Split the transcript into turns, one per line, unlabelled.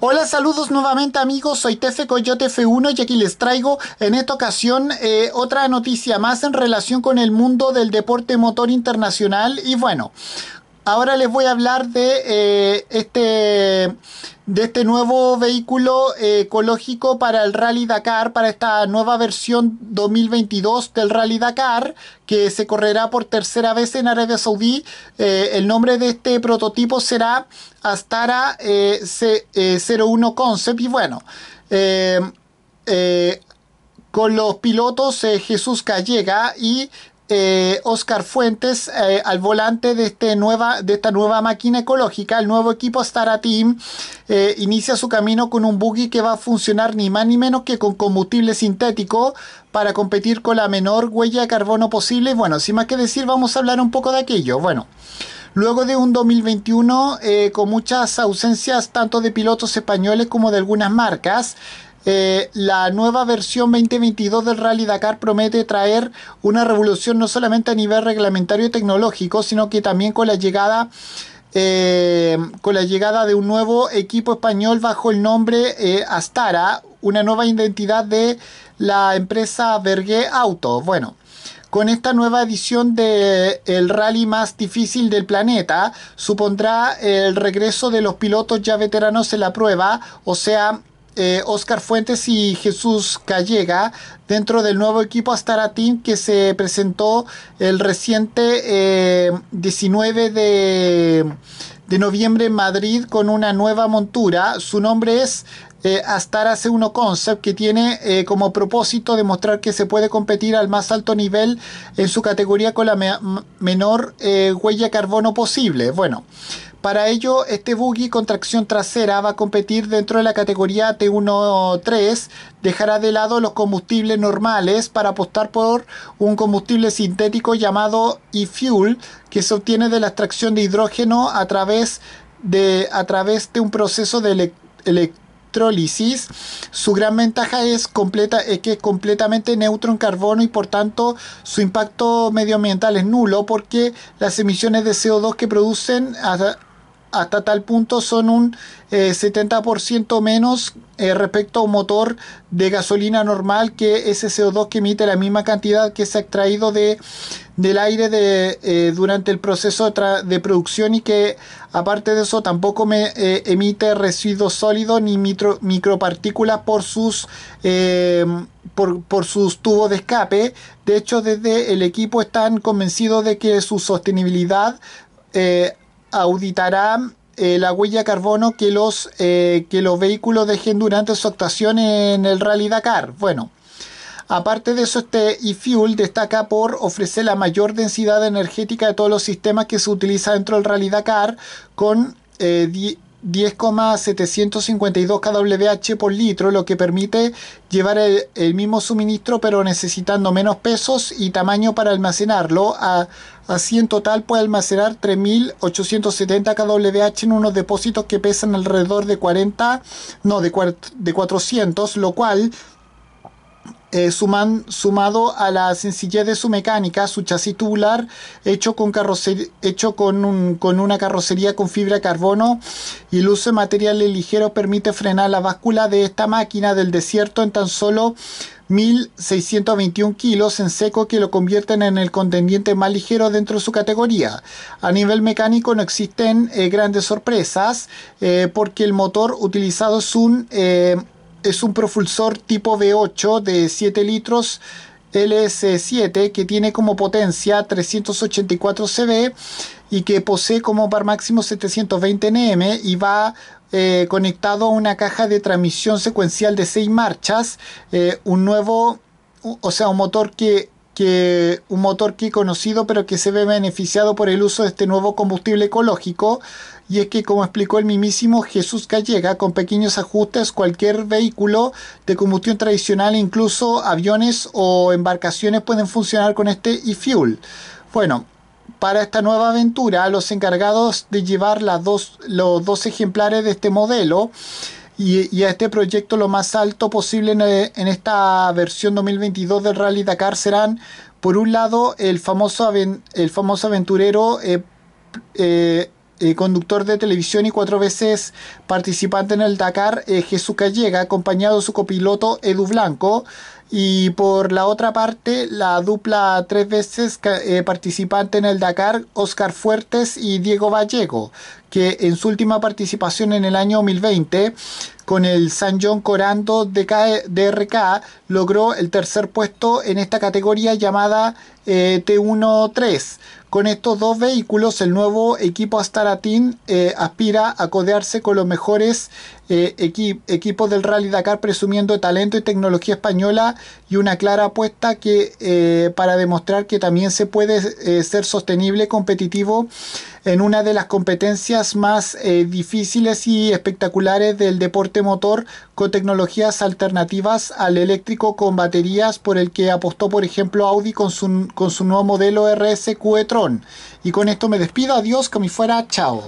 Hola, saludos nuevamente amigos, soy Tefe Coyote F1 y aquí les traigo en esta ocasión eh, otra noticia más en relación con el mundo del deporte motor internacional y bueno... Ahora les voy a hablar de eh, este de este nuevo vehículo eh, ecológico para el Rally Dakar, para esta nueva versión 2022 del Rally Dakar, que se correrá por tercera vez en Arabia Saudí. Eh, el nombre de este prototipo será Astara C, 01 Concept. Y bueno, con los pilotos Jesús Callega y eh, Oscar Fuentes eh, al volante de, este nueva, de esta nueva máquina ecológica. El nuevo equipo Starateam Team eh, inicia su camino con un buggy que va a funcionar ni más ni menos que con combustible sintético para competir con la menor huella de carbono posible. Bueno, sin más que decir, vamos a hablar un poco de aquello. Bueno. Luego de un 2021 con muchas ausencias tanto de pilotos españoles como de algunas marcas, eh, la nueva versión 2022 del Rally Dakar promete traer una revolución no solamente a nivel reglamentario y tecnológico, sino que también con la llegada eh, con la llegada de un nuevo equipo español bajo el nombre eh, Astara, una nueva identidad de la empresa Vergué Auto. Bueno, con esta nueva edición del rally más difícil del planeta, supondrá el regreso de los pilotos ya veteranos en la prueba, o sea, eh, Oscar Fuentes y Jesús Callega dentro del nuevo equipo Astara Team que se presentó el reciente 19 eh, de, noviembre en Madrid con una nueva montura. Su nombre es eh, Astara C1 Concept, que tiene como propósito demostrar que se puede competir al más alto nivel en su categoría con la menor huella carbono posible. Bueno, para ello, este buggy con tracción trasera va a competir dentro de la categoría T1-3, dejará de lado los combustibles normales para apostar por un combustible sintético llamado e-fuel que se obtiene de la extracción de hidrógeno a través de, a través de un proceso de electrólisis. Su gran ventaja es, completa, que es completamente neutro en carbono y por tanto su impacto medioambiental es nulo porque las emisiones de CO2 que producen hasta tal punto son un 70% eh, menos eh, respecto a un motor de gasolina normal que ese CO2 que emite la misma cantidad que se ha extraído de, del aire de, eh, durante el proceso de producción y que aparte de eso tampoco emite residuos sólidos ni micropartículas por sus, em, por, sus tubos de escape. De hecho, desde el equipo están convencidos de que su sostenibilidad eh, auditará eh, la huella de carbono que los, eh, que los vehículos dejen durante su actuación en el Rally Dakar. Bueno, aparte de eso, este eFuel destaca por ofrecer la mayor densidad energética de todos los sistemas que se utiliza dentro del Rally Dakar, con eh, 10,752 kWh por litro, lo que permite llevar el, mismo suministro pero necesitando menos pesos y tamaño para almacenarlo. así en total puede almacenar 3.870 kWh en unos depósitos que pesan alrededor de 40, no, de, de 400, lo cual eh, suman, sumado a la sencillez de su mecánica, su chasis tubular hecho con, hecho con, una carrocería con fibra de carbono y el uso de materiales ligeros permite frenar la báscula de esta máquina del desierto en tan solo 1.621 kilos en seco que lo convierten en el contendiente más ligero dentro de su categoría. A nivel mecánico no existen eh, grandes sorpresas eh, porque el motor utilizado es un es un propulsor tipo V8 de 7 litros LS7 que tiene como potencia 384 CV y que posee como par máximo 720 Nm y va eh, conectado a una caja de transmisión secuencial de 6 marchas, eh, un nuevo, o sea, un motor que que un motor que conocido pero que se ve beneficiado por el uso de este nuevo combustible ecológico y es que, como explicó el mismísimo Jesús Gallega. con pequeños ajustes cualquier vehículo de combustión tradicional, incluso aviones o embarcaciones pueden funcionar con este e-fuel. Bueno, para esta nueva aventura, los encargados de llevar las los dos ejemplares de este modelo y, a este proyecto lo más alto posible en, esta versión 2022 del Rally Dakar serán, por un lado, el famoso, el famoso aventurero eh, eh, eh, conductor de televisión y cuatro veces participante en el Dakar, eh, Jesús Callega, acompañado de su copiloto Edu Blanco. Y por la otra parte, la dupla tres veces eh, participante en el Dakar, Oscar Fuertes y Diego Vallego, que en su última participación en el año 2020 con el San John Corando DRK logró el tercer puesto en esta categoría llamada ...T1-3... Con estos dos vehículos, el nuevo equipo Astaratin eh, aspira a codearse con los mejores eh, equipos del Rally Dakar presumiendo talento y tecnología española y una clara apuesta que, eh, para demostrar que también se puede eh, ser sostenible, competitivo en una de las competencias más difíciles y espectaculares del deporte motor con tecnologías alternativas al eléctrico con baterías por el que apostó por ejemplo Audi con su, con su nuevo modelo RS Q-Tron. Y con esto me despido, adiós, como fuera, chao.